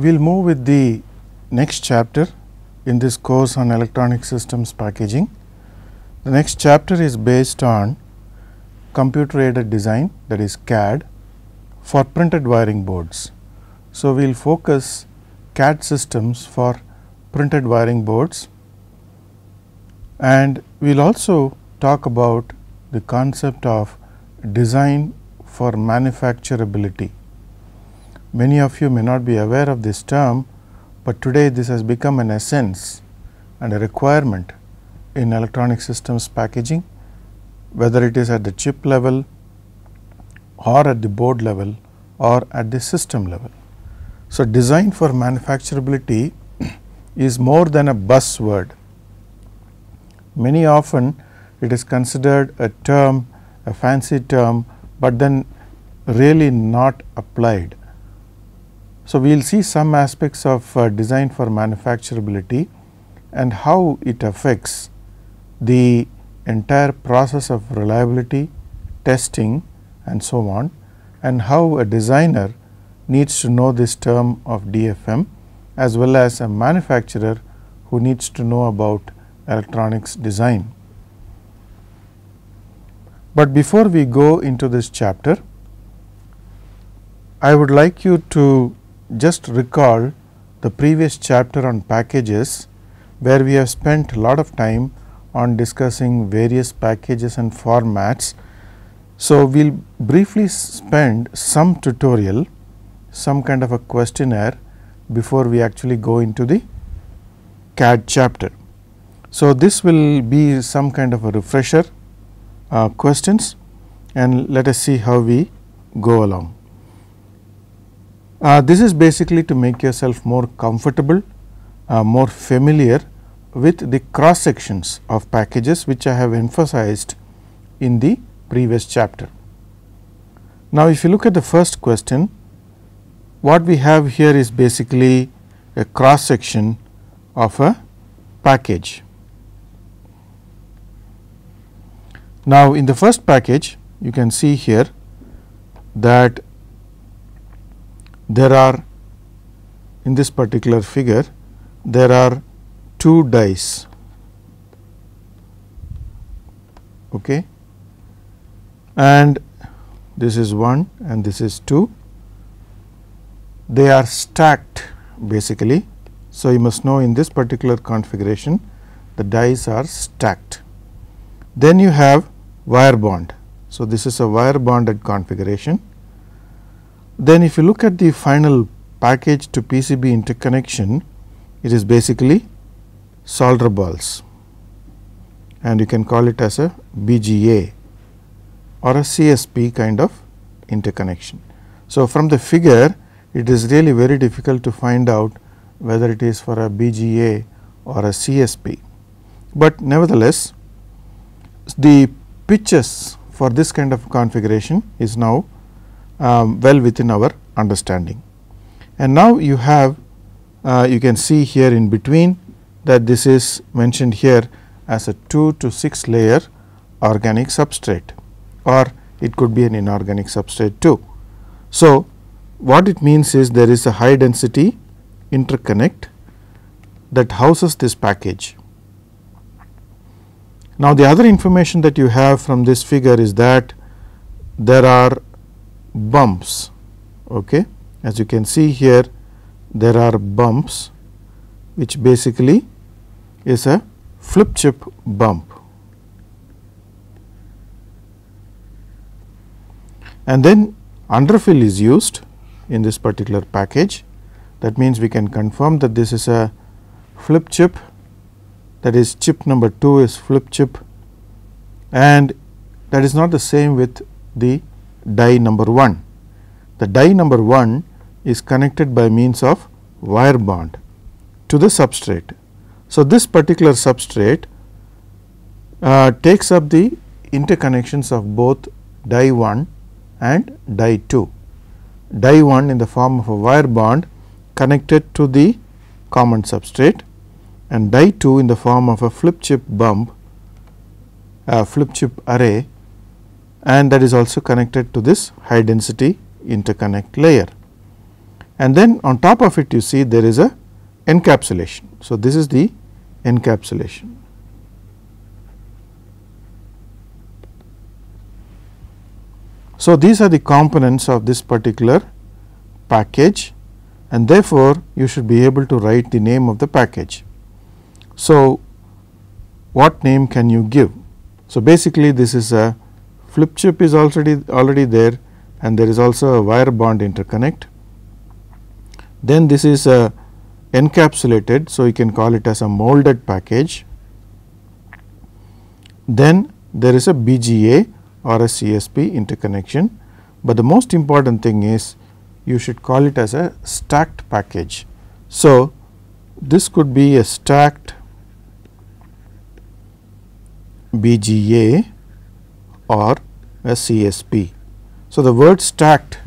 We will move with the next chapter in this course on electronic systems packaging. The next chapter is based on computer aided design that is CAD for printed wiring boards. So, we will focus CAD systems for printed wiring boards and we will also talk about the concept of design for manufacturability. Many of you may not be aware of this term, but today this has become an essence and a requirement in electronic systems packaging, whether it is at the chip level or at the board level or at the system level. So, design for manufacturability is more than a buzzword. Many often it is considered a term, a fancy term, but then really not applied. So, we will see some aspects of uh, design for manufacturability and how it affects the entire process of reliability, testing and so on and how a designer needs to know this term of DFM as well as a manufacturer who needs to know about electronics design. But before we go into this chapter, I would like you to just recall the previous chapter on packages where we have spent a lot of time on discussing various packages and formats. So, we will briefly spend some tutorial, some kind of a questionnaire before we actually go into the CAD chapter. So, this will be some kind of a refresher uh, questions and let us see how we go along. Uh, this is basically to make yourself more comfortable, uh, more familiar with the cross sections of packages which I have emphasized in the previous chapter. Now, if you look at the first question, what we have here is basically a cross section of a package. Now, in the first package you can see here that there are in this particular figure there are two dice okay and this is 1 and this is 2 they are stacked basically so you must know in this particular configuration the dice are stacked then you have wire bond so this is a wire bonded configuration then if you look at the final package to PCB interconnection, it is basically solder balls and you can call it as a BGA or a CSP kind of interconnection. So, from the figure it is really very difficult to find out whether it is for a BGA or a CSP, but nevertheless the pitches for this kind of configuration is now um, well within our understanding. And now you have uh, you can see here in between that this is mentioned here as a 2 to 6 layer organic substrate or it could be an inorganic substrate too. So, what it means is there is a high density interconnect that houses this package. Now, the other information that you have from this figure is that there are bumps. Okay. As you can see here, there are bumps which basically is a flip chip bump. And then underfill is used in this particular package. That means, we can confirm that this is a flip chip that is chip number 2 is flip chip and that is not the same with the die number 1. The die number 1 is connected by means of wire bond to the substrate. So, this particular substrate uh, takes up the interconnections of both die 1 and die 2. Die 1 in the form of a wire bond connected to the common substrate and die 2 in the form of a flip chip bump, a uh, flip chip array and that is also connected to this high density interconnect layer. And then on top of it you see there is a encapsulation. So, this is the encapsulation. So, these are the components of this particular package and therefore, you should be able to write the name of the package. So, what name can you give? So, basically this is a Flip chip is already already there and there is also a wire bond interconnect. Then this is uh, encapsulated, so you can call it as a molded package. Then there is a BGA or a CSP interconnection, but the most important thing is you should call it as a stacked package. So, this could be a stacked BGA or a CSP. So, the word stacked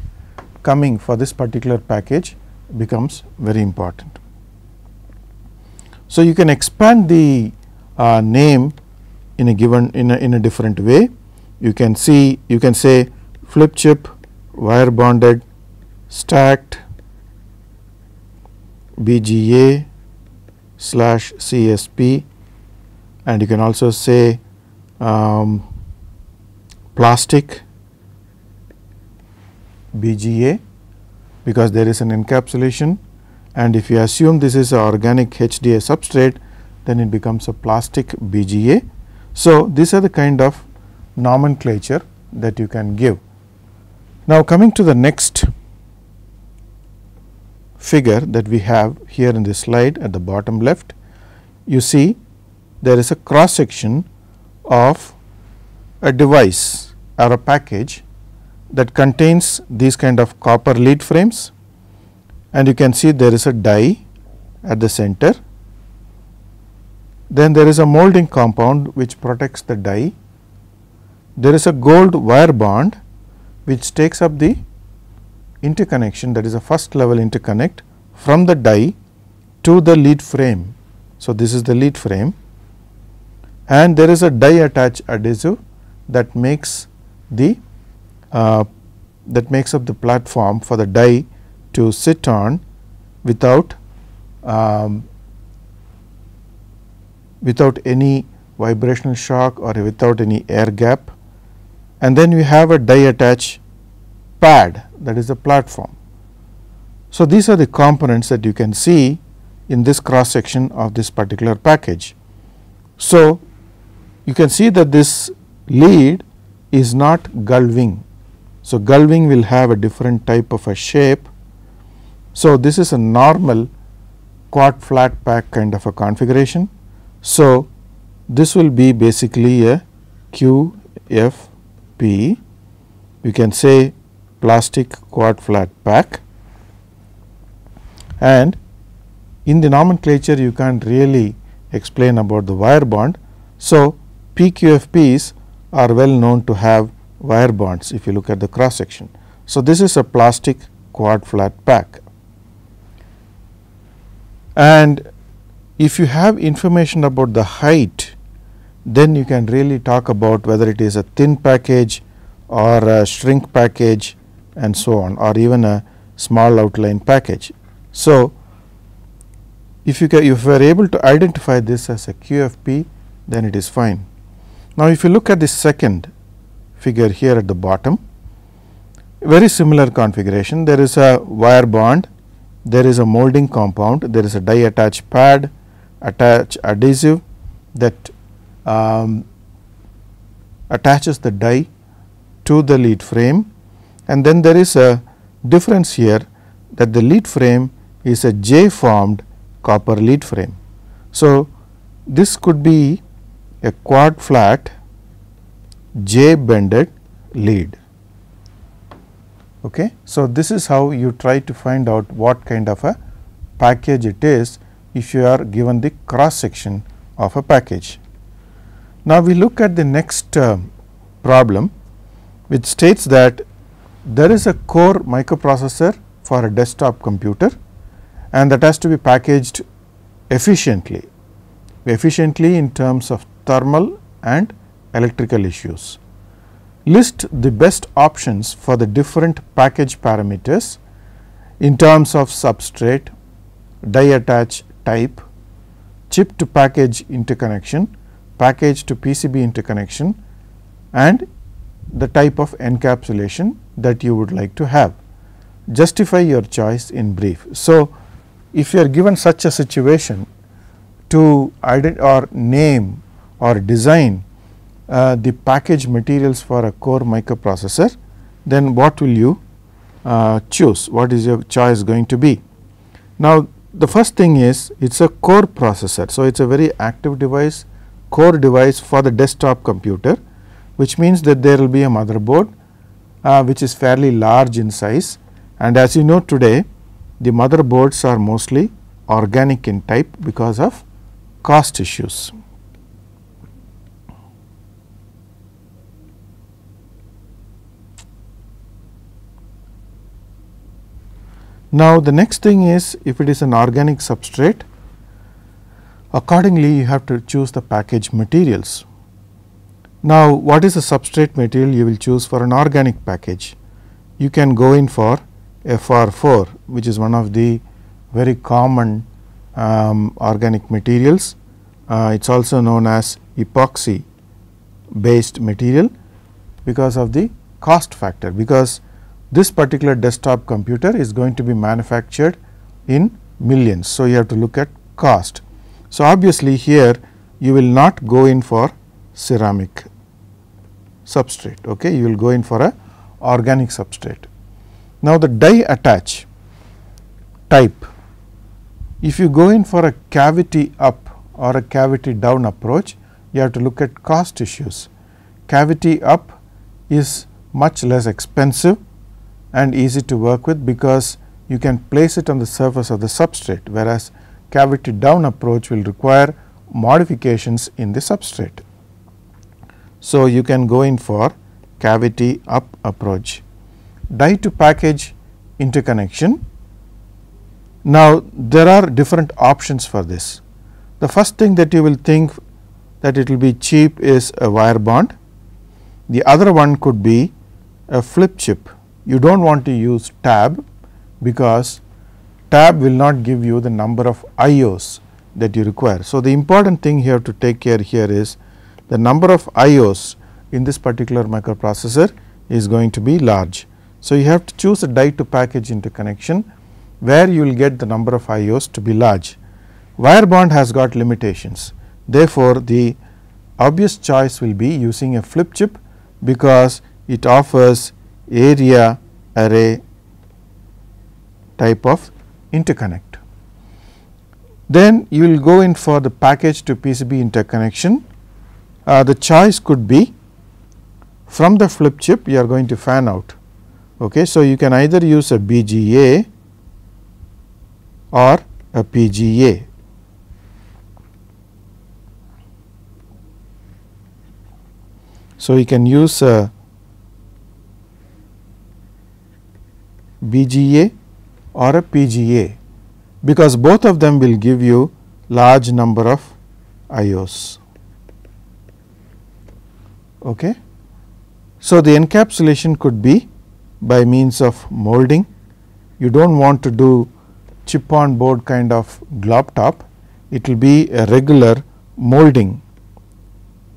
coming for this particular package becomes very important. So, you can expand the uh, name in a given in a, in a different way. You can see you can say flip chip wire bonded stacked BGA slash CSP and you can also say um, plastic BGA because there is an encapsulation and if you assume this is a organic HDA substrate then it becomes a plastic BGA. So, these are the kind of nomenclature that you can give. Now, coming to the next figure that we have here in this slide at the bottom left, you see there is a cross section of a device or a package that contains these kind of copper lead frames and you can see there is a die at the center. Then there is a molding compound which protects the die. There is a gold wire bond which takes up the interconnection that is a first level interconnect from the die to the lead frame. So, this is the lead frame and there is a die attach adhesive that makes the uh, that makes up the platform for the die to sit on without um, without any vibrational shock or without any air gap and then we have a die attach pad that is the platform. So, these are the components that you can see in this cross section of this particular package. So, you can see that this lead is not gulving. So, gulving will have a different type of a shape. So, this is a normal quad flat pack kind of a configuration. So, this will be basically a QFP We can say plastic quad flat pack and in the nomenclature you can't really explain about the wire bond. So, PQFP is are well known to have wire bonds if you look at the cross section. So, this is a plastic quad flat pack. And if you have information about the height, then you can really talk about whether it is a thin package or a shrink package and so on or even a small outline package. So, if you, can, if you are able to identify this as a QFP, then it is fine. Now, if you look at the second figure here at the bottom, very similar configuration. There is a wire bond, there is a molding compound, there is a die attached pad, attach adhesive that um, attaches the die to the lead frame and then there is a difference here that the lead frame is a J formed copper lead frame. So, this could be a quad flat J bended lead. Okay. So, this is how you try to find out what kind of a package it is if you are given the cross section of a package. Now, we look at the next uh, problem which states that there is a core microprocessor for a desktop computer and that has to be packaged efficiently, efficiently in terms of thermal and electrical issues. List the best options for the different package parameters in terms of substrate, die attach type, chip to package interconnection, package to PCB interconnection and the type of encapsulation that you would like to have. Justify your choice in brief. So, if you are given such a situation to identify or name or design uh, the package materials for a core microprocessor, then what will you uh, choose? What is your choice going to be? Now, the first thing is it is a core processor. So, it is a very active device, core device for the desktop computer, which means that there will be a motherboard uh, which is fairly large in size. And as you know today, the motherboards are mostly organic in type because of cost issues. Now, the next thing is if it is an organic substrate, accordingly you have to choose the package materials. Now, what is the substrate material you will choose for an organic package? You can go in for FR4 which is one of the very common um, organic materials. Uh, it is also known as epoxy based material because of the cost factor because this particular desktop computer is going to be manufactured in millions. So, you have to look at cost. So, obviously, here you will not go in for ceramic substrate, okay? you will go in for a organic substrate. Now, the die attach type, if you go in for a cavity up or a cavity down approach, you have to look at cost issues. Cavity up is much less expensive and easy to work with because you can place it on the surface of the substrate whereas cavity down approach will require modifications in the substrate. So, you can go in for cavity up approach. Die to package interconnection. Now, there are different options for this. The first thing that you will think that it will be cheap is a wire bond. The other one could be a flip chip you do not want to use tab because tab will not give you the number of IOs that you require. So, the important thing here to take care here is the number of IOs in this particular microprocessor is going to be large. So, you have to choose a die to package interconnection where you will get the number of IOs to be large. Wire bond has got limitations. Therefore, the obvious choice will be using a flip chip because it offers area array type of interconnect. Then you will go in for the package to PCB interconnection. Uh, the choice could be from the flip chip you are going to fan out. Okay. So, you can either use a BGA or a PGA. So, you can use a BGA or a PGA because both of them will give you large number of IOs. Okay. So, the encapsulation could be by means of molding. You do not want to do chip on board kind of glob top, it will be a regular molding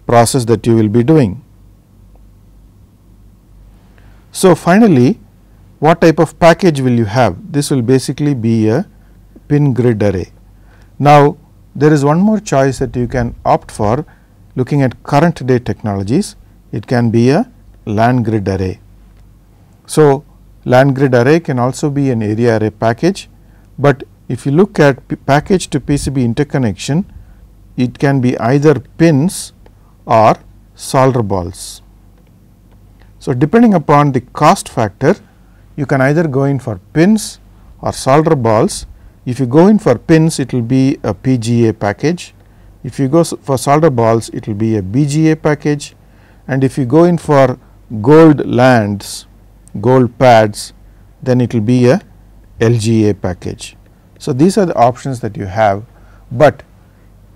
process that you will be doing. So, finally, what type of package will you have? This will basically be a pin grid array. Now, there is one more choice that you can opt for looking at current day technologies. It can be a land grid array. So, land grid array can also be an area array package, but if you look at package to PCB interconnection, it can be either pins or solder balls. So, depending upon the cost factor, you can either go in for pins or solder balls. If you go in for pins it will be a PGA package, if you go for solder balls it will be a BGA package and if you go in for gold lands, gold pads then it will be a LGA package. So, these are the options that you have, but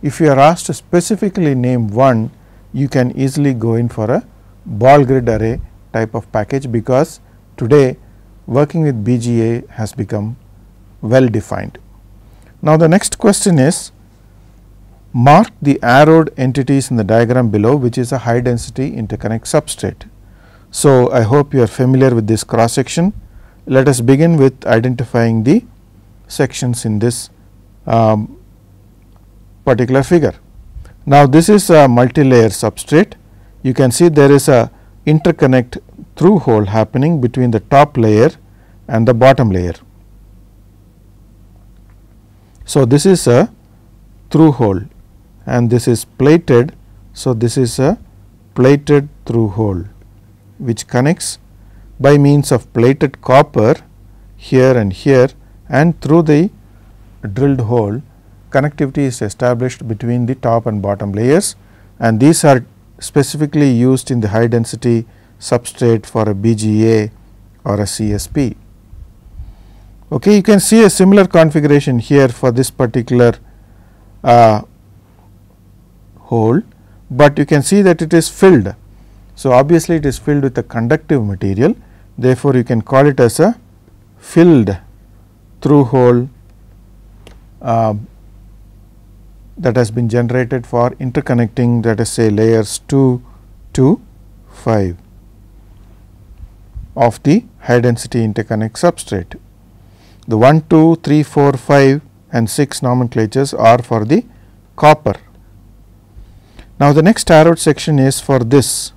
if you are asked to specifically name one you can easily go in for a ball grid array type of package because today working with BGA has become well defined. Now, the next question is mark the arrowed entities in the diagram below which is a high density interconnect substrate. So, I hope you are familiar with this cross section. Let us begin with identifying the sections in this um, particular figure. Now, this is a multi-layer substrate. You can see there is a interconnect through hole happening between the top layer and the bottom layer. So, this is a through hole and this is plated. So, this is a plated through hole which connects by means of plated copper here and here and through the drilled hole connectivity is established between the top and bottom layers and these are specifically used in the high density substrate for a BGA or a CSP. Okay, you can see a similar configuration here for this particular uh, hole, but you can see that it is filled. So, obviously, it is filled with a conductive material therefore, you can call it as a filled through hole uh, that has been generated for interconnecting let us say layers 2 to 5 of the high density interconnect substrate the 1, 2, 3, 4, 5 and 6 nomenclatures are for the copper. Now, the next arrowed section is for this.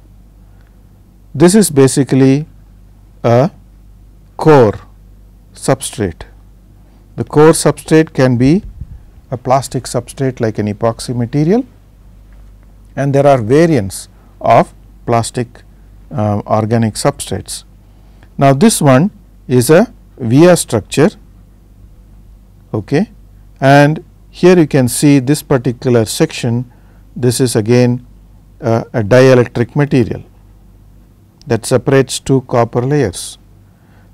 This is basically a core substrate. The core substrate can be a plastic substrate like an epoxy material and there are variants of plastic uh, organic substrates. Now, this one is a via structure okay. And here you can see this particular section, this is again uh, a dielectric material that separates two copper layers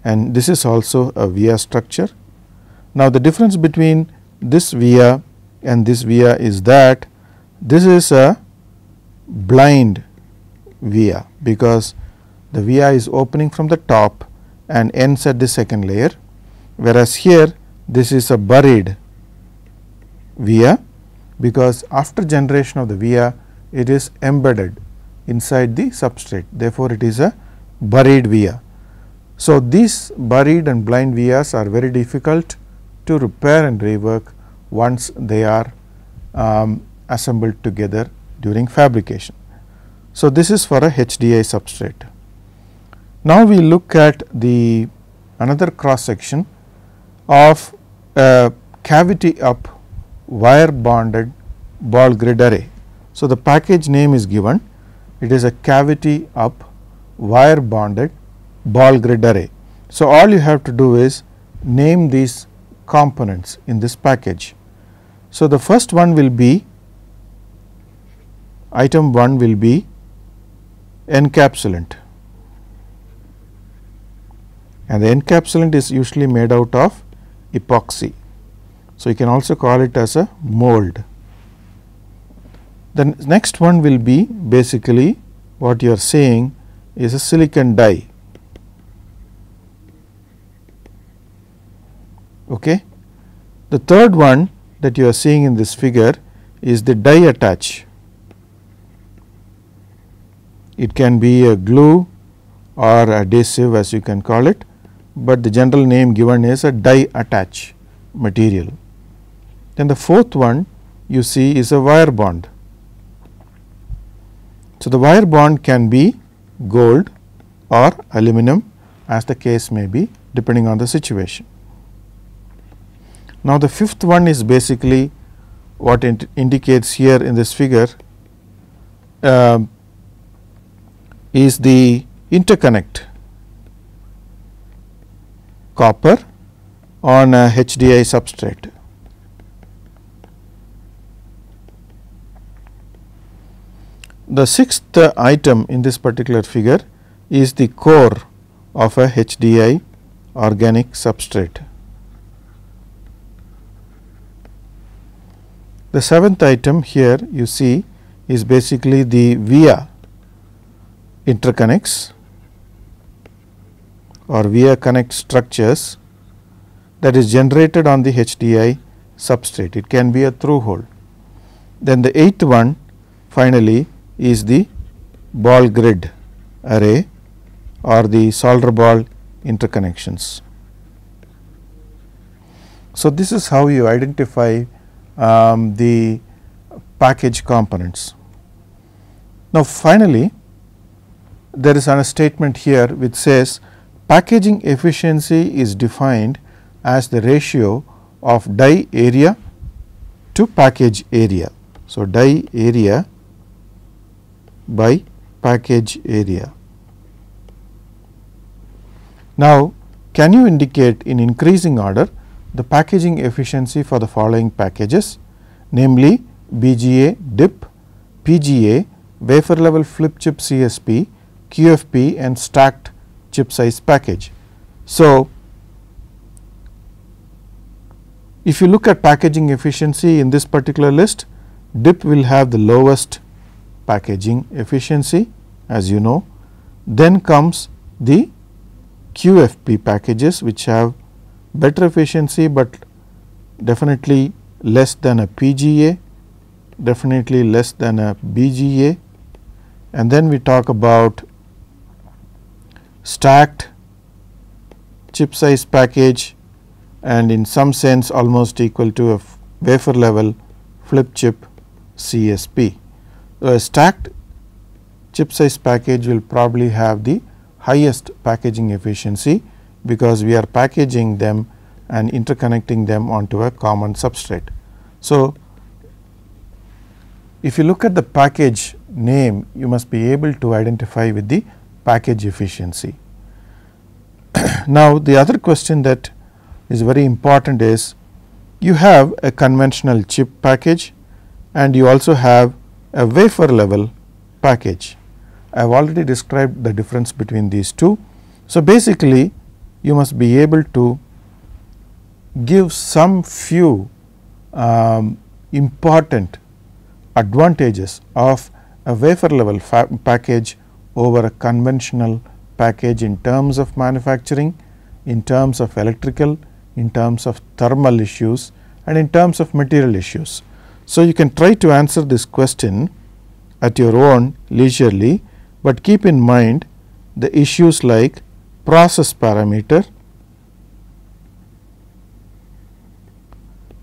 and this is also a via structure. Now, the difference between this via and this via is that this is a blind via because the via is opening from the top and ends at the second layer whereas here this is a buried via because after generation of the via it is embedded inside the substrate therefore, it is a buried via. So, these buried and blind vias are very difficult to repair and rework once they are um, assembled together during fabrication. So, this is for a HDI substrate. Now, we look at the another cross section of a cavity up wire bonded ball grid array. So, the package name is given it is a cavity up wire bonded ball grid array. So, all you have to do is name these components in this package. So, the first one will be item 1 will be encapsulant and the encapsulant is usually made out of epoxy. So, you can also call it as a mold. The next one will be basically what you are saying is a silicon die. Okay. The third one that you are seeing in this figure is the die attach. It can be a glue or adhesive as you can call it but the general name given is a die attach material. Then the fourth one you see is a wire bond. So, the wire bond can be gold or aluminum as the case may be depending on the situation. Now, the fifth one is basically what it indicates here in this figure uh, is the interconnect copper on a HDI substrate. The sixth item in this particular figure is the core of a HDI organic substrate. The seventh item here you see is basically the via interconnects or via connect structures that is generated on the HDI substrate. It can be a through hole. Then the eighth one finally is the ball grid array or the solder ball interconnections. So, this is how you identify um, the package components. Now, finally, there is a statement here which says Packaging efficiency is defined as the ratio of die area to package area. So, die area by package area. Now, can you indicate in increasing order the packaging efficiency for the following packages namely BGA DIP, PGA, wafer level flip chip CSP, QFP and stacked chip size package. So, if you look at packaging efficiency in this particular list, DIP will have the lowest packaging efficiency as you know. Then comes the QFP packages which have better efficiency, but definitely less than a PGA, definitely less than a BGA. And then we talk about stacked chip size package and in some sense almost equal to a wafer level flip chip CSP. So, a stacked chip size package will probably have the highest packaging efficiency because we are packaging them and interconnecting them onto a common substrate. So, if you look at the package name you must be able to identify with the package efficiency. now, the other question that is very important is you have a conventional chip package and you also have a wafer level package. I have already described the difference between these two. So, basically you must be able to give some few um, important advantages of a wafer level package over a conventional package in terms of manufacturing, in terms of electrical, in terms of thermal issues and in terms of material issues. So, you can try to answer this question at your own leisurely, but keep in mind the issues like process parameter,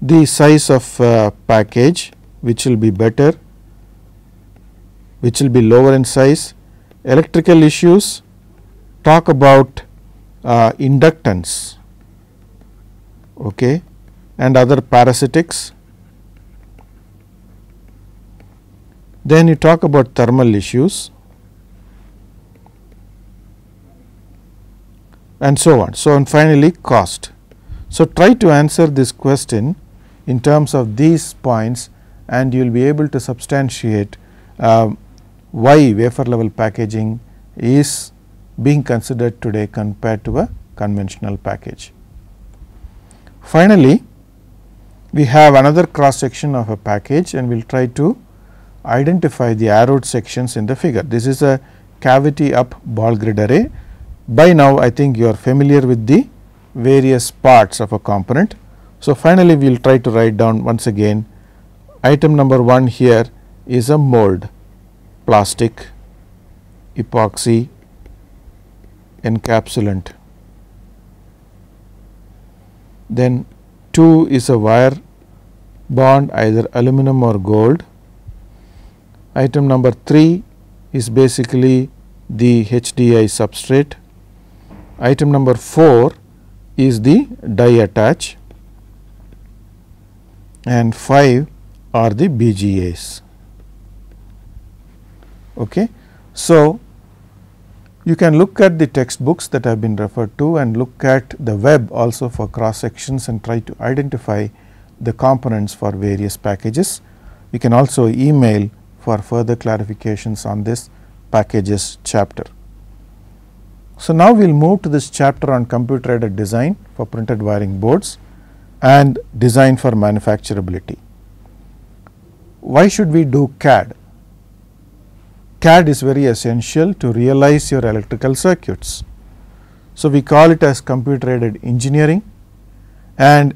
the size of uh, package which will be better, which will be lower in size, electrical issues talk about uh, inductance okay, and other parasitics. Then you talk about thermal issues and so on. So, and finally, cost. So, try to answer this question in terms of these points and you will be able to substantiate uh, why wafer level packaging is being considered today compared to a conventional package. Finally, we have another cross section of a package and we will try to identify the arrowed sections in the figure. This is a cavity up ball grid array. By now, I think you are familiar with the various parts of a component. So, finally, we will try to write down once again item number 1 here is a mold plastic, epoxy, encapsulant. Then 2 is a wire bond either aluminum or gold. Item number 3 is basically the HDI substrate. Item number 4 is the die attach and 5 are the BGAs. Okay. So, you can look at the textbooks that have been referred to and look at the web also for cross sections and try to identify the components for various packages. You can also email for further clarifications on this packages chapter. So, now we will move to this chapter on computer aided design for printed wiring boards and design for manufacturability. Why should we do CAD? CAD is very essential to realize your electrical circuits. So, we call it as computer aided engineering and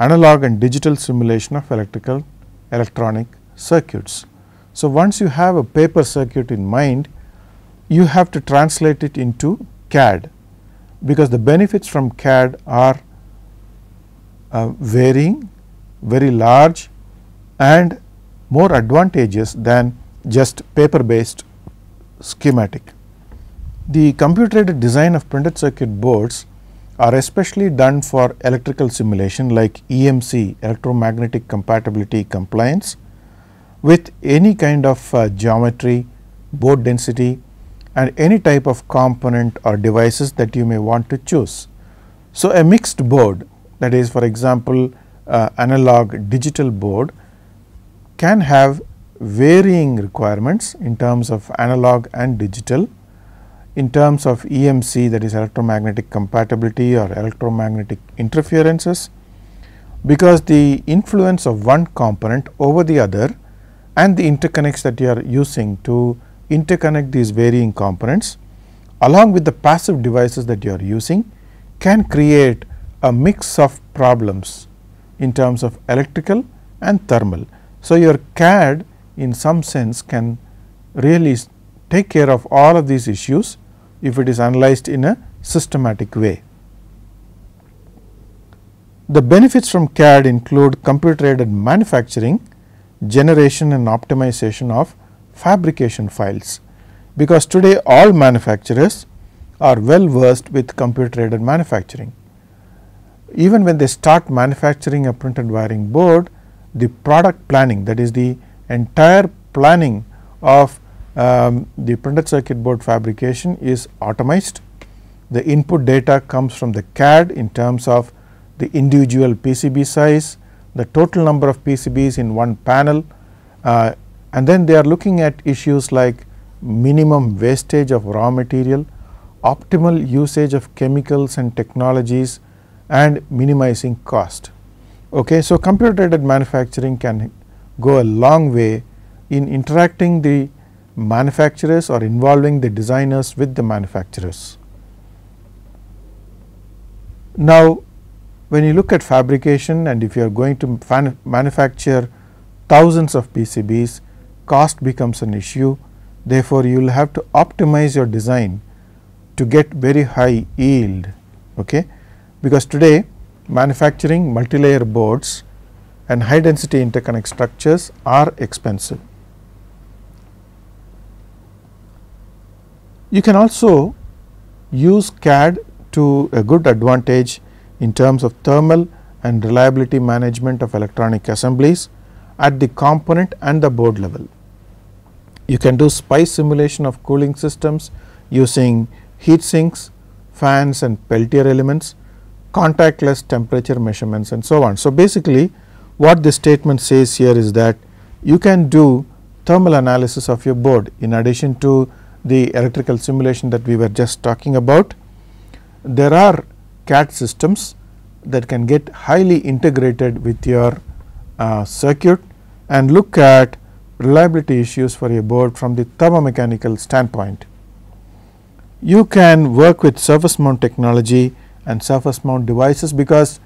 analog and digital simulation of electrical electronic circuits. So, once you have a paper circuit in mind, you have to translate it into CAD because the benefits from CAD are uh, varying, very large and more advantageous than just paper based schematic. The computer aided design of printed circuit boards are especially done for electrical simulation like EMC electromagnetic compatibility compliance with any kind of uh, geometry, board density and any type of component or devices that you may want to choose. So, a mixed board that is for example, uh, analog digital board can have varying requirements in terms of analog and digital, in terms of EMC that is electromagnetic compatibility or electromagnetic interferences, because the influence of one component over the other and the interconnects that you are using to interconnect these varying components along with the passive devices that you are using can create a mix of problems in terms of electrical and thermal. So, your CAD in some sense can really take care of all of these issues if it is analyzed in a systematic way. The benefits from CAD include computer aided manufacturing, generation and optimization of fabrication files, because today all manufacturers are well versed with computer aided manufacturing. Even when they start manufacturing a printed wiring board, the product planning that is the entire planning of um, the printed circuit board fabrication is automized. The input data comes from the CAD in terms of the individual PCB size, the total number of PCBs in one panel uh, and then they are looking at issues like minimum wastage of raw material, optimal usage of chemicals and technologies and minimizing cost. Okay, so computer aided manufacturing can go a long way in interacting the manufacturers or involving the designers with the manufacturers. Now, when you look at fabrication and if you are going to manufacture thousands of PCBs, cost becomes an issue. Therefore, you will have to optimize your design to get very high yield. Okay? Because today manufacturing multilayer boards and high density interconnect structures are expensive. You can also use CAD to a good advantage in terms of thermal and reliability management of electronic assemblies at the component and the board level. You can do SPICE simulation of cooling systems using heat sinks, fans and Peltier elements, contactless temperature measurements and so on. So, basically what this statement says here is that you can do thermal analysis of your board in addition to the electrical simulation that we were just talking about. There are CAD systems that can get highly integrated with your uh, circuit and look at reliability issues for your board from the thermomechanical standpoint. You can work with surface mount technology and surface mount devices because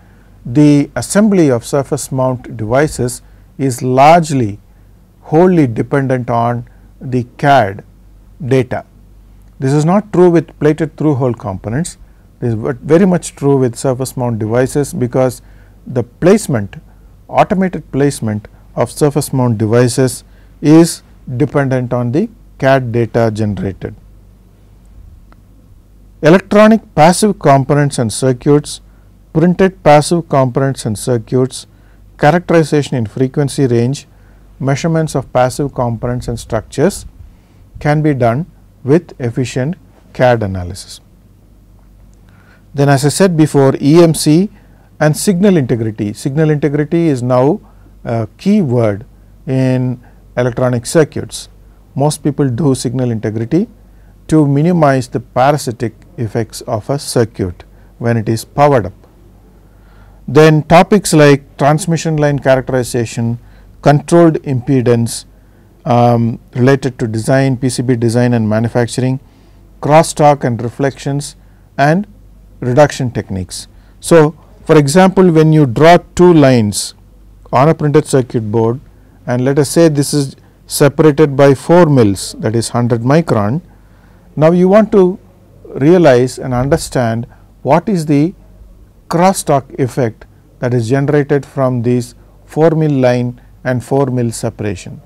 the assembly of surface mount devices is largely wholly dependent on the CAD data. This is not true with plated through hole components, this is very much true with surface mount devices because the placement automated placement of surface mount devices is dependent on the CAD data generated. Electronic passive components and circuits printed passive components and circuits, characterization in frequency range, measurements of passive components and structures can be done with efficient CAD analysis. Then as I said before EMC and signal integrity, signal integrity is now a key word in electronic circuits. Most people do signal integrity to minimize the parasitic effects of a circuit when it is powered up. Then topics like transmission line characterization, controlled impedance um, related to design, PCB design and manufacturing, crosstalk and reflections and reduction techniques. So, for example, when you draw two lines on a printed circuit board and let us say this is separated by 4 mils that is 100 micron. Now, you want to realize and understand what is the crosstalk effect that is generated from these 4 mil line and 4 mil separation.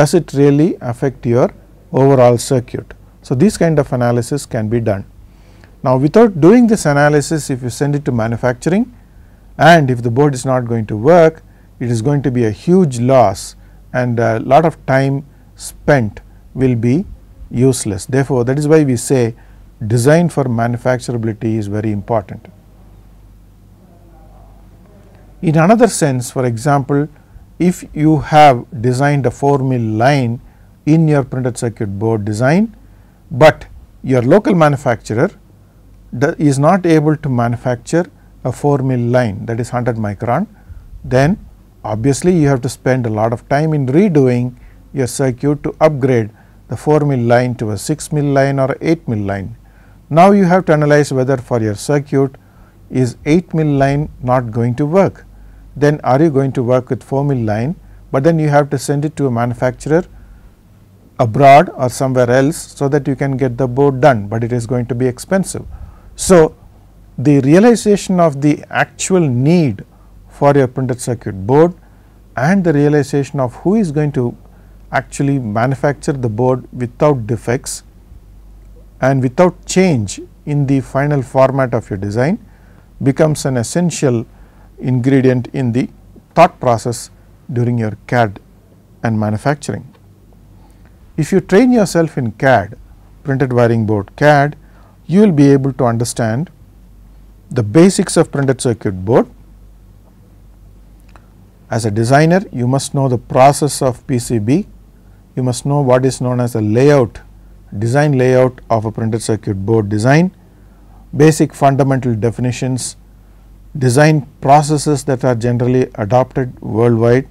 Does it really affect your overall circuit? So, this kind of analysis can be done. Now, without doing this analysis if you send it to manufacturing and if the board is not going to work, it is going to be a huge loss and a lot of time spent will be useless. Therefore, that is why we say design for manufacturability is very important. In another sense, for example, if you have designed a 4 mil line in your printed circuit board design, but your local manufacturer is not able to manufacture a 4 mil line that is 100 micron, then obviously you have to spend a lot of time in redoing your circuit to upgrade the 4 mil line to a 6 mil line or 8 mil line. Now you have to analyze whether for your circuit is 8 mil line not going to work then are you going to work with 4 mil line, but then you have to send it to a manufacturer abroad or somewhere else so that you can get the board done, but it is going to be expensive. So, the realization of the actual need for your printed circuit board and the realization of who is going to actually manufacture the board without defects and without change in the final format of your design becomes an essential ingredient in the thought process during your CAD and manufacturing. If you train yourself in CAD, printed wiring board CAD, you will be able to understand the basics of printed circuit board. As a designer, you must know the process of PCB, you must know what is known as a layout, design layout of a printed circuit board design, basic fundamental definitions design processes that are generally adopted worldwide,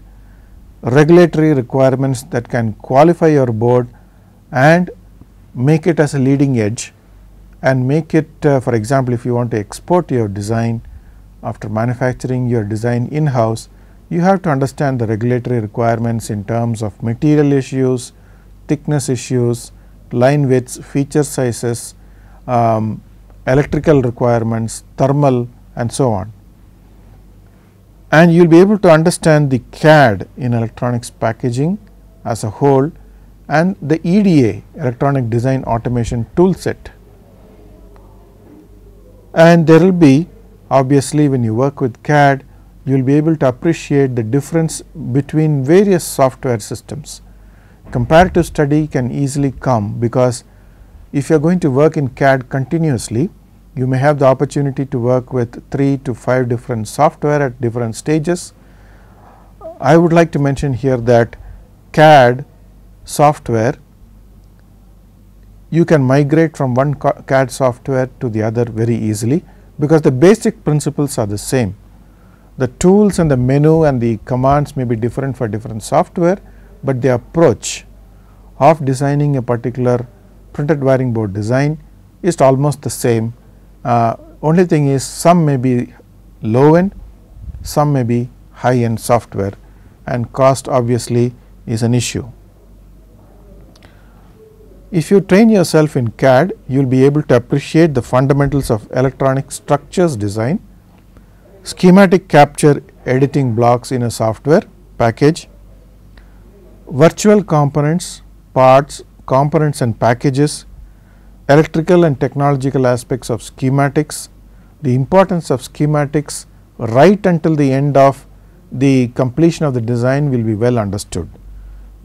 regulatory requirements that can qualify your board and make it as a leading edge and make it uh, for example, if you want to export your design after manufacturing your design in house, you have to understand the regulatory requirements in terms of material issues, thickness issues, line widths, feature sizes, um, electrical requirements, thermal and so on. And you will be able to understand the CAD in electronics packaging as a whole and the EDA electronic design automation toolset. And there will be obviously when you work with CAD you will be able to appreciate the difference between various software systems. Comparative study can easily come because if you are going to work in CAD continuously you may have the opportunity to work with 3 to 5 different software at different stages. I would like to mention here that CAD software you can migrate from one CAD software to the other very easily because the basic principles are the same. The tools and the menu and the commands may be different for different software, but the approach of designing a particular printed wiring board design is almost the same uh, only thing is some may be low end, some may be high end software and cost obviously is an issue. If you train yourself in CAD, you will be able to appreciate the fundamentals of electronic structures design, schematic capture editing blocks in a software package, virtual components, parts, components and packages electrical and technological aspects of schematics, the importance of schematics right until the end of the completion of the design will be well understood.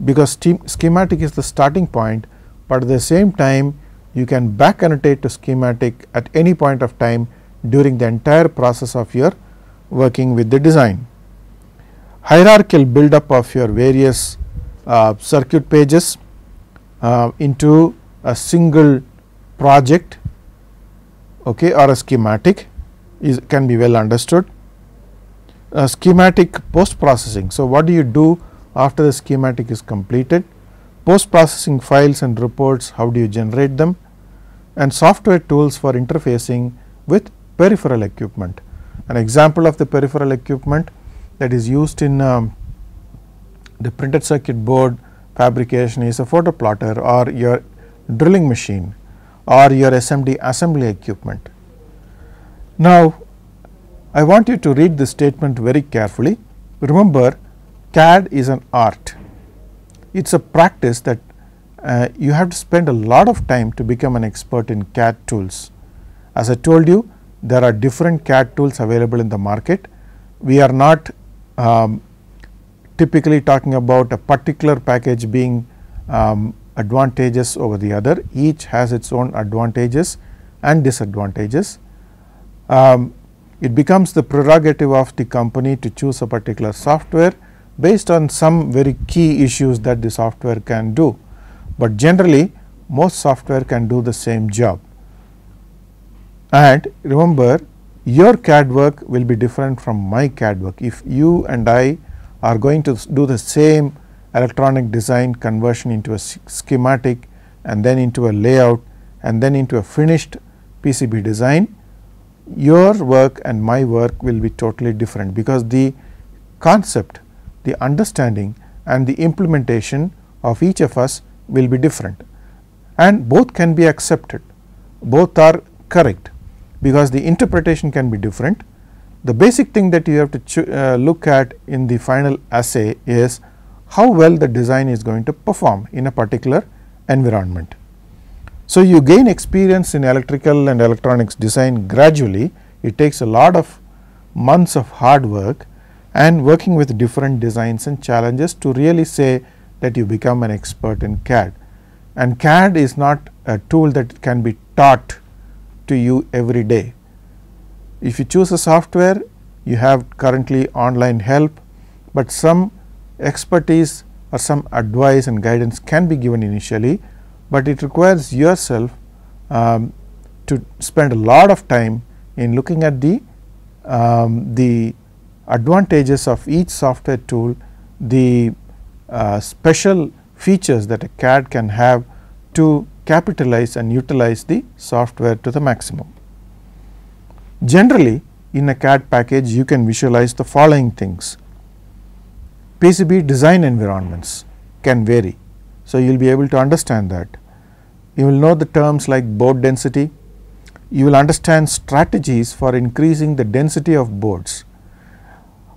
Because schematic is the starting point, but at the same time you can back annotate to schematic at any point of time during the entire process of your working with the design. Hierarchical build-up of your various uh, circuit pages uh, into a single project okay, or a schematic is can be well understood. A schematic post processing. So, what do you do after the schematic is completed? Post processing files and reports, how do you generate them? And software tools for interfacing with peripheral equipment. An example of the peripheral equipment that is used in um, the printed circuit board fabrication is a photo plotter or your drilling machine or your SMD assembly equipment. Now, I want you to read this statement very carefully. Remember CAD is an art. It is a practice that uh, you have to spend a lot of time to become an expert in CAD tools. As I told you there are different CAD tools available in the market. We are not um, typically talking about a particular package being um, advantages over the other. Each has its own advantages and disadvantages. Um, it becomes the prerogative of the company to choose a particular software based on some very key issues that the software can do, but generally most software can do the same job. And remember your CAD work will be different from my CAD work. If you and I are going to do the same electronic design conversion into a schematic and then into a layout and then into a finished PCB design, your work and my work will be totally different because the concept, the understanding and the implementation of each of us will be different and both can be accepted, both are correct because the interpretation can be different. The basic thing that you have to uh, look at in the final assay is how well the design is going to perform in a particular environment. So, you gain experience in electrical and electronics design gradually, it takes a lot of months of hard work and working with different designs and challenges to really say that you become an expert in CAD. And CAD is not a tool that can be taught to you every day. If you choose a software, you have currently online help, but some expertise or some advice and guidance can be given initially, but it requires yourself um, to spend a lot of time in looking at the, um, the advantages of each software tool, the uh, special features that a CAD can have to capitalize and utilize the software to the maximum. Generally, in a CAD package, you can visualize the following things PCB design environments can vary. So, you will be able to understand that. You will know the terms like board density, you will understand strategies for increasing the density of boards.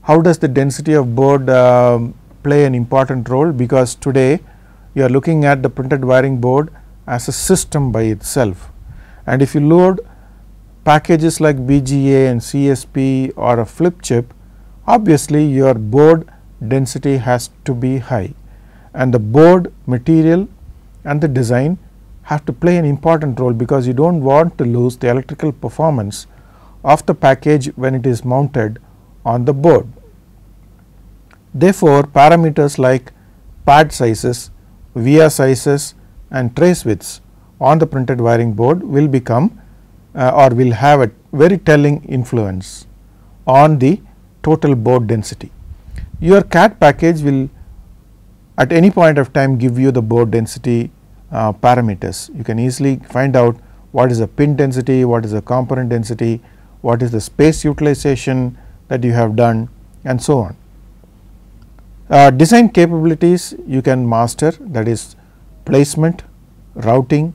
How does the density of board uh, play an important role because today you are looking at the printed wiring board as a system by itself. And if you load packages like BGA and CSP or a flip chip, obviously your board density has to be high and the board material and the design have to play an important role because you do not want to lose the electrical performance of the package when it is mounted on the board. Therefore, parameters like pad sizes, via sizes and trace widths on the printed wiring board will become uh, or will have a very telling influence on the total board density your CAT package will at any point of time give you the board density uh, parameters. You can easily find out what is the pin density, what is the component density, what is the space utilization that you have done and so on. Uh, design capabilities you can master that is placement, routing,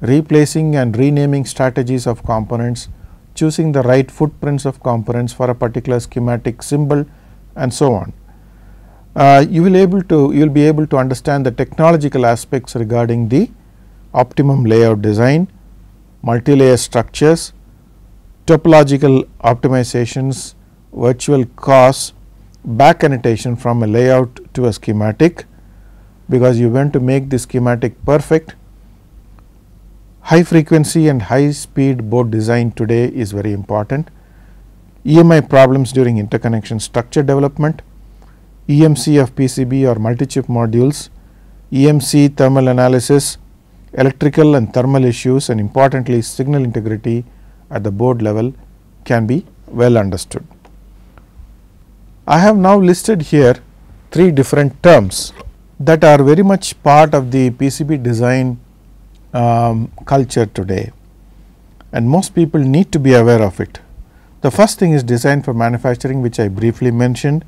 replacing and renaming strategies of components, choosing the right footprints of components for a particular schematic symbol and so on. Uh, you will able to you will be able to understand the technological aspects regarding the optimum layout design, multi-layer structures, topological optimizations, virtual costs, back annotation from a layout to a schematic because you want to make the schematic perfect. High frequency and high speed board design today is very important. EMI problems during interconnection structure development, EMC of PCB or multi-chip modules, EMC thermal analysis, electrical and thermal issues and importantly signal integrity at the board level can be well understood. I have now listed here three different terms that are very much part of the PCB design um, culture today and most people need to be aware of it. The first thing is design for manufacturing which I briefly mentioned,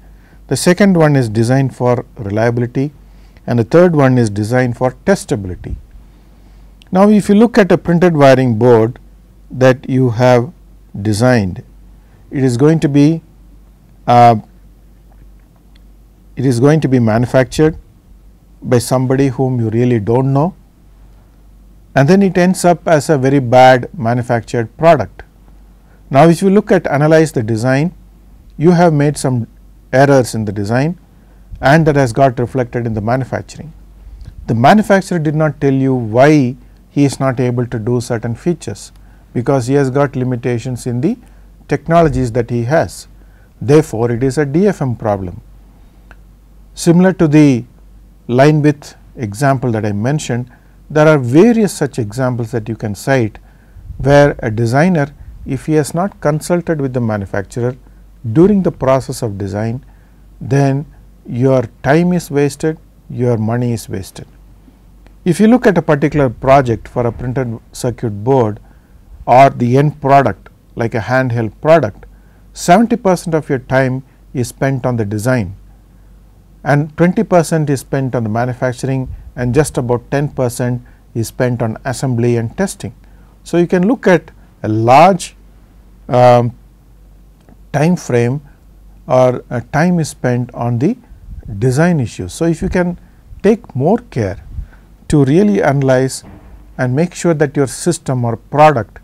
the second one is design for reliability and the third one is design for testability. Now, if you look at a printed wiring board that you have designed, it is going to be uh, it is going to be manufactured by somebody whom you really do not know and then it ends up as a very bad manufactured product. Now, if you look at analyze the design, you have made some errors in the design and that has got reflected in the manufacturing. The manufacturer did not tell you why he is not able to do certain features, because he has got limitations in the technologies that he has. Therefore, it is a DFM problem. Similar to the line width example that I mentioned, there are various such examples that you can cite where a designer if he has not consulted with the manufacturer during the process of design, then your time is wasted, your money is wasted. If you look at a particular project for a printed circuit board or the end product like a handheld product, 70 percent of your time is spent on the design and 20 percent is spent on the manufacturing and just about 10 percent is spent on assembly and testing. So, you can look at a large um, time frame or uh, time spent on the design issues. So, if you can take more care to really analyze and make sure that your system or product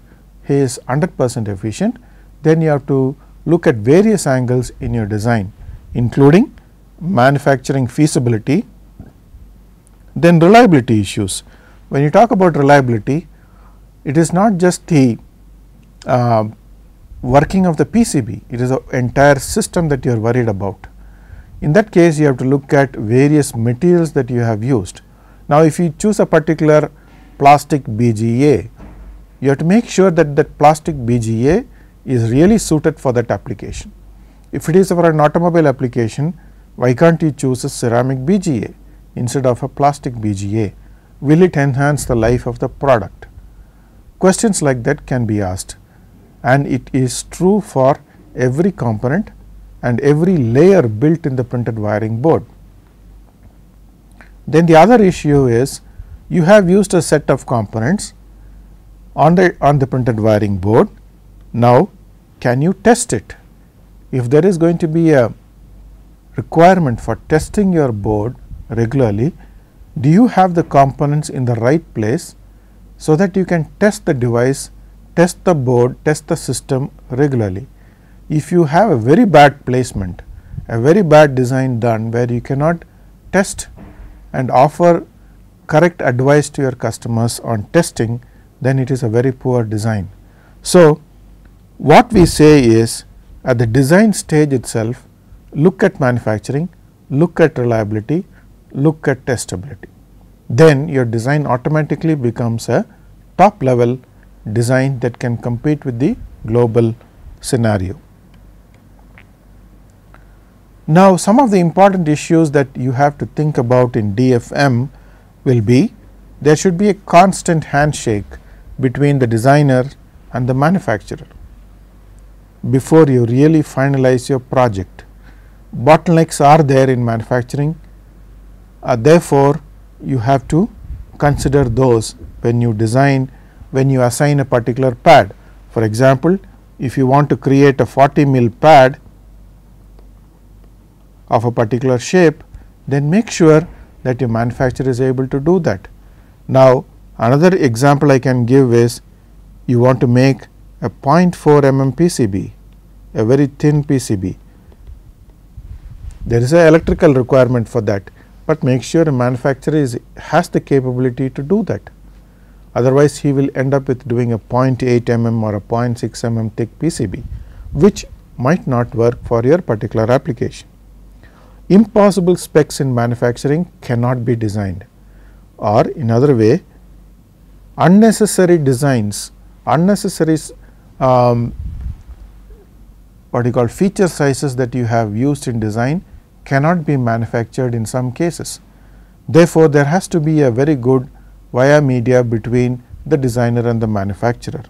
is 100 percent efficient, then you have to look at various angles in your design including manufacturing feasibility, then reliability issues. When you talk about reliability, it is not just the uh, working of the PCB, it is the entire system that you are worried about. In that case, you have to look at various materials that you have used. Now, if you choose a particular plastic BGA, you have to make sure that that plastic BGA is really suited for that application. If it is for an automobile application, why can't you choose a ceramic BGA instead of a plastic BGA? Will it enhance the life of the product? Questions like that can be asked and it is true for every component and every layer built in the printed wiring board. Then the other issue is you have used a set of components on the on the printed wiring board. Now, can you test it? If there is going to be a requirement for testing your board regularly, do you have the components in the right place so that you can test the device test the board, test the system regularly. If you have a very bad placement, a very bad design done where you cannot test and offer correct advice to your customers on testing, then it is a very poor design. So, what we say is at the design stage itself, look at manufacturing, look at reliability, look at testability. Then your design automatically becomes a top level design that can compete with the global scenario. Now, some of the important issues that you have to think about in DFM will be there should be a constant handshake between the designer and the manufacturer before you really finalize your project. Bottlenecks are there in manufacturing, uh, therefore, you have to consider those when you design when you assign a particular pad. For example, if you want to create a 40 mil pad of a particular shape, then make sure that your manufacturer is able to do that. Now, another example I can give is you want to make a 0.4 mm PCB, a very thin PCB. There is an electrical requirement for that, but make sure a manufacturer is, has the capability to do that otherwise he will end up with doing a 0.8 mm or a 0.6 mm thick PCB which might not work for your particular application. Impossible specs in manufacturing cannot be designed or in other way unnecessary designs, unnecessary um, what you call feature sizes that you have used in design cannot be manufactured in some cases. Therefore, there has to be a very good via media between the designer and the manufacturer.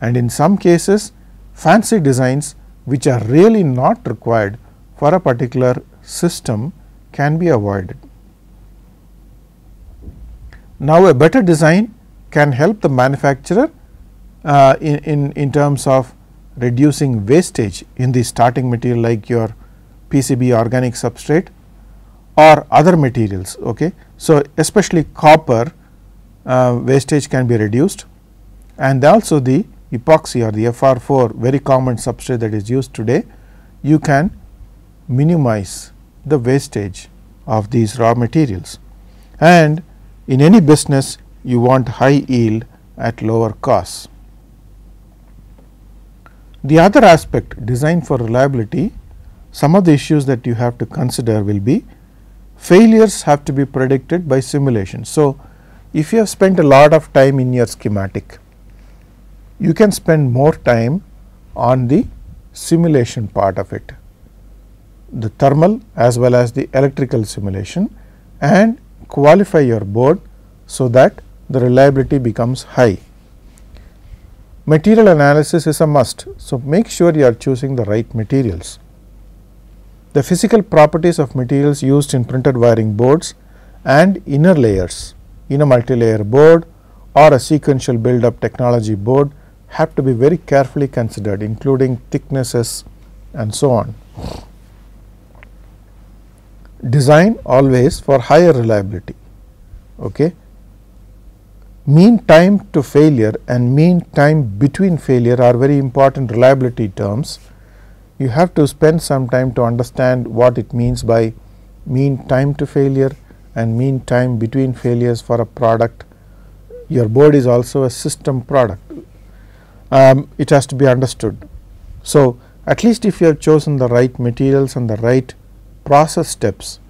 And in some cases, fancy designs which are really not required for a particular system can be avoided. Now, a better design can help the manufacturer uh, in, in, in terms of reducing wastage in the starting material like your PCB organic substrate or other materials. Okay. So, especially copper uh, wastage can be reduced and also the epoxy or the FR4 very common substrate that is used today, you can minimize the wastage of these raw materials. And in any business you want high yield at lower costs. The other aspect design for reliability, some of the issues that you have to consider will be failures have to be predicted by simulation. So, if you have spent a lot of time in your schematic, you can spend more time on the simulation part of it, the thermal as well as the electrical simulation and qualify your board so that the reliability becomes high. Material analysis is a must, so make sure you are choosing the right materials. The physical properties of materials used in printed wiring boards and inner layers in a multilayer board or a sequential build up technology board have to be very carefully considered including thicknesses and so on. Design always for higher reliability. Okay. Mean time to failure and mean time between failure are very important reliability terms. You have to spend some time to understand what it means by mean time to failure and mean time between failures for a product. Your board is also a system product. Um, it has to be understood. So, at least if you have chosen the right materials and the right process steps.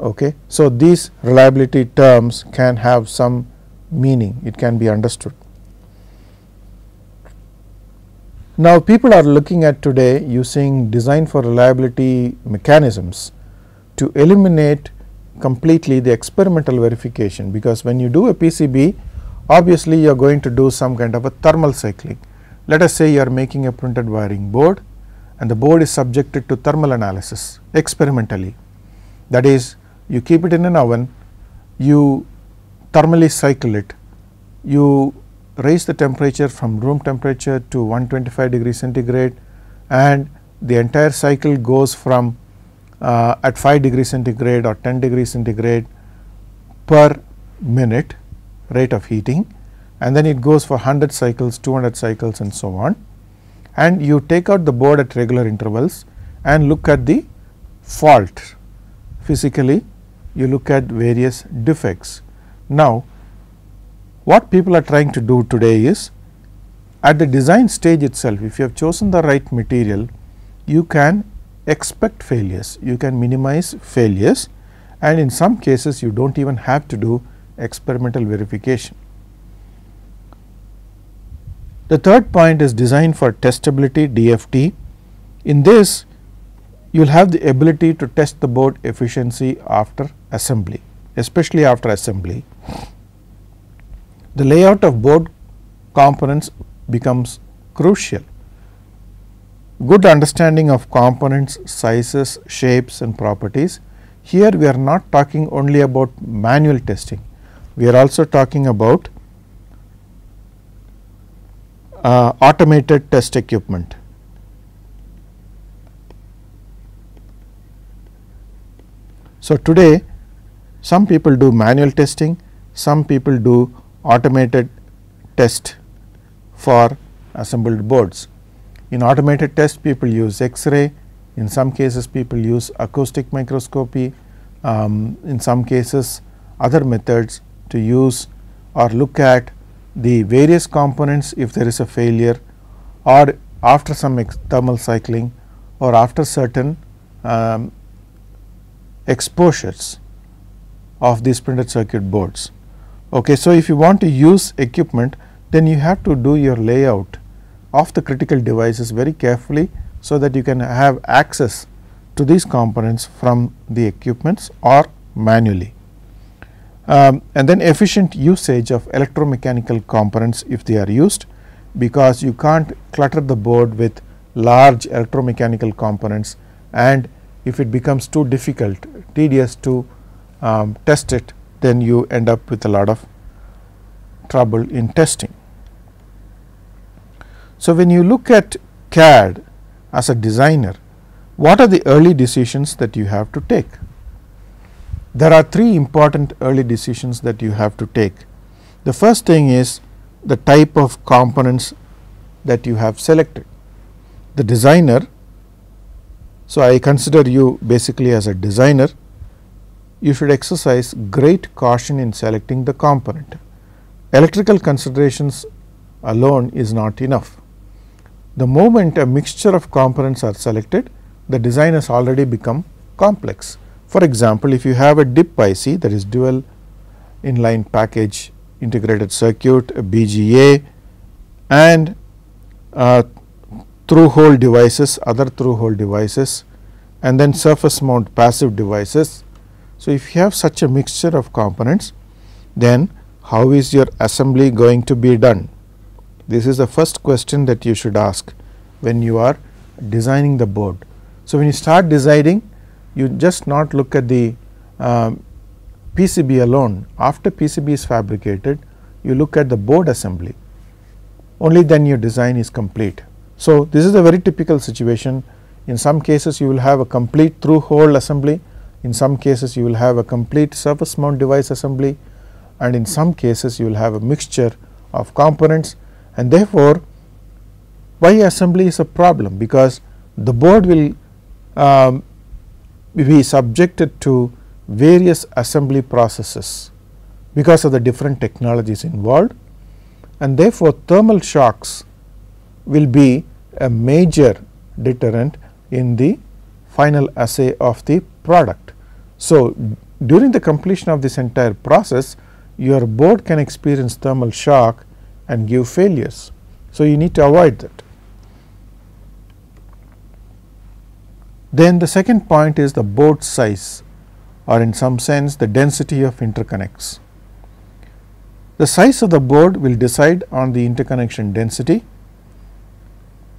Okay. So, these reliability terms can have some meaning, it can be understood. Now, people are looking at today using design for reliability mechanisms to eliminate completely the experimental verification because when you do a PCB obviously you are going to do some kind of a thermal cycling. Let us say you are making a printed wiring board and the board is subjected to thermal analysis experimentally. That is you keep it in an oven, you thermally cycle it, you raise the temperature from room temperature to 125 degree centigrade and the entire cycle goes from uh, at 5 degree centigrade or 10 degree centigrade per minute rate of heating and then it goes for 100 cycles, 200 cycles and so on. And you take out the board at regular intervals and look at the fault physically you look at various defects. Now, what people are trying to do today is at the design stage itself if you have chosen the right material you can expect failures, you can minimize failures and in some cases you do not even have to do experimental verification. The third point is design for testability DFT. In this you will have the ability to test the board efficiency after assembly, especially after assembly. The layout of board components becomes crucial good understanding of components, sizes, shapes and properties. Here we are not talking only about manual testing, we are also talking about uh, automated test equipment. So, today some people do manual testing, some people do automated test for assembled boards. In automated test, people use X-ray. In some cases, people use acoustic microscopy. Um, in some cases, other methods to use or look at the various components if there is a failure or after some thermal cycling or after certain um, exposures of these printed circuit boards. Okay, so, if you want to use equipment, then you have to do your layout of the critical devices very carefully so that you can have access to these components from the equipments or manually. Um, and then efficient usage of electromechanical components if they are used because you can't clutter the board with large electromechanical components and if it becomes too difficult tedious to um, test it then you end up with a lot of trouble in testing. So, when you look at CAD as a designer, what are the early decisions that you have to take? There are three important early decisions that you have to take. The first thing is the type of components that you have selected. The designer, so I consider you basically as a designer, you should exercise great caution in selecting the component. Electrical considerations alone is not enough. The moment a mixture of components are selected, the design has already become complex. For example, if you have a DIP IC that is dual inline package integrated circuit, a BGA and uh, through hole devices, other through hole devices and then surface mount passive devices. So, if you have such a mixture of components, then how is your assembly going to be done? This is the first question that you should ask when you are designing the board. So, when you start designing you just not look at the uh, um, PCB alone after PCB is fabricated you look at the board assembly only then your design is complete. So, this is a very typical situation in some cases you will have a complete through hole assembly in some cases you will have a complete surface mount device assembly and in some cases you will have a mixture of components and therefore, why assembly is a problem because the board will um, be subjected to various assembly processes because of the different technologies involved and therefore, thermal shocks will be a major deterrent in the final assay of the product. So, during the completion of this entire process your board can experience thermal shock and give failures. So, you need to avoid that. Then the second point is the board size or in some sense the density of interconnects. The size of the board will decide on the interconnection density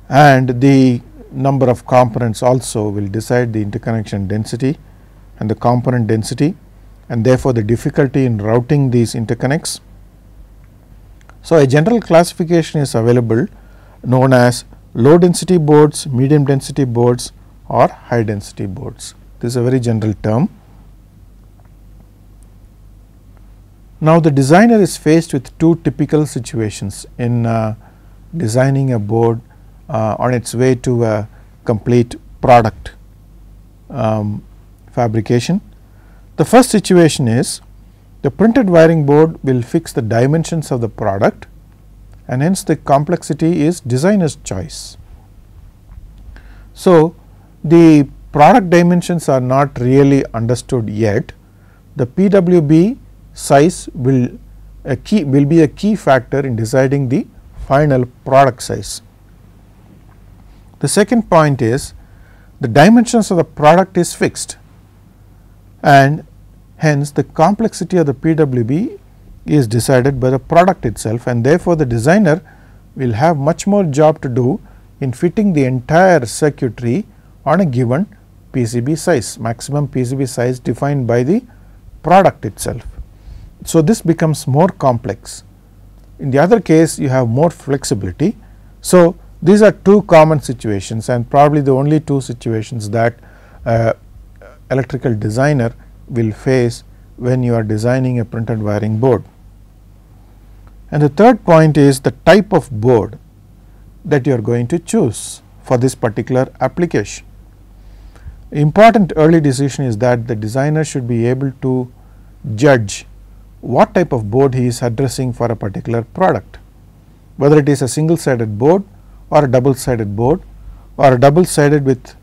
and the number of components also will decide the interconnection density and the component density and therefore, the difficulty in routing these interconnects so, a general classification is available known as low density boards, medium density boards or high density boards. This is a very general term. Now, the designer is faced with two typical situations in uh, designing a board uh, on its way to a complete product um, fabrication. The first situation is the printed wiring board will fix the dimensions of the product and hence the complexity is designer's choice. So, the product dimensions are not really understood yet. The PWB size will a key will be a key factor in deciding the final product size. The second point is the dimensions of the product is fixed and Hence, the complexity of the PWB is decided by the product itself and therefore, the designer will have much more job to do in fitting the entire circuitry on a given PCB size, maximum PCB size defined by the product itself. So, this becomes more complex. In the other case, you have more flexibility. So, these are two common situations and probably the only two situations that uh, electrical designer will face when you are designing a printed wiring board. And the third point is the type of board that you are going to choose for this particular application. Important early decision is that the designer should be able to judge what type of board he is addressing for a particular product, whether it is a single sided board or a double sided board or a double sided with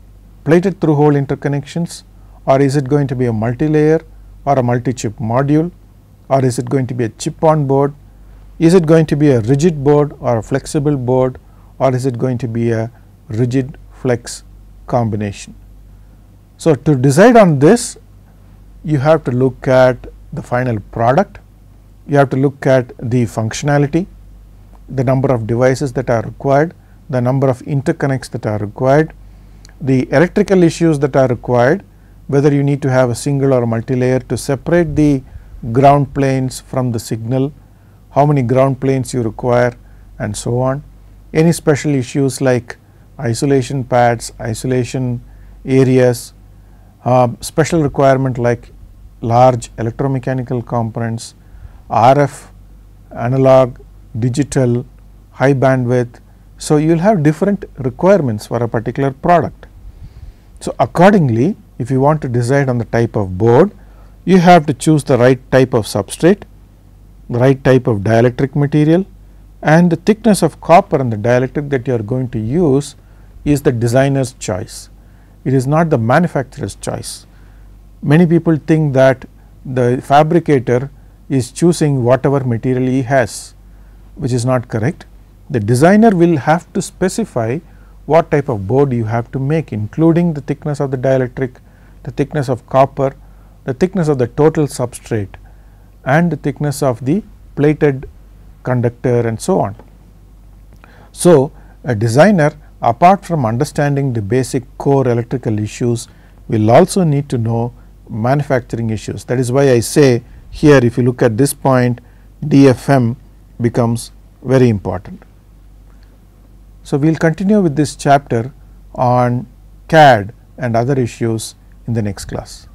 plated through hole interconnections or is it going to be a multi-layer or a multi-chip module or is it going to be a chip on board? Is it going to be a rigid board or a flexible board or is it going to be a rigid flex combination? So, to decide on this you have to look at the final product, you have to look at the functionality, the number of devices that are required, the number of interconnects that are required, the electrical issues that are required whether you need to have a single or multi-layer to separate the ground planes from the signal, how many ground planes you require and so on. Any special issues like isolation pads, isolation areas, uh, special requirement like large electromechanical components, RF, analog, digital, high bandwidth. So, you will have different requirements for a particular product. So, accordingly if you want to decide on the type of board, you have to choose the right type of substrate, the right type of dielectric material and the thickness of copper and the dielectric that you are going to use is the designer's choice. It is not the manufacturer's choice. Many people think that the fabricator is choosing whatever material he has, which is not correct. The designer will have to specify what type of board you have to make including the thickness of the dielectric, the thickness of copper, the thickness of the total substrate and the thickness of the plated conductor and so on. So, a designer apart from understanding the basic core electrical issues will also need to know manufacturing issues. That is why I say here if you look at this point DFM becomes very important. So, we will continue with this chapter on CAD and other issues in the next class.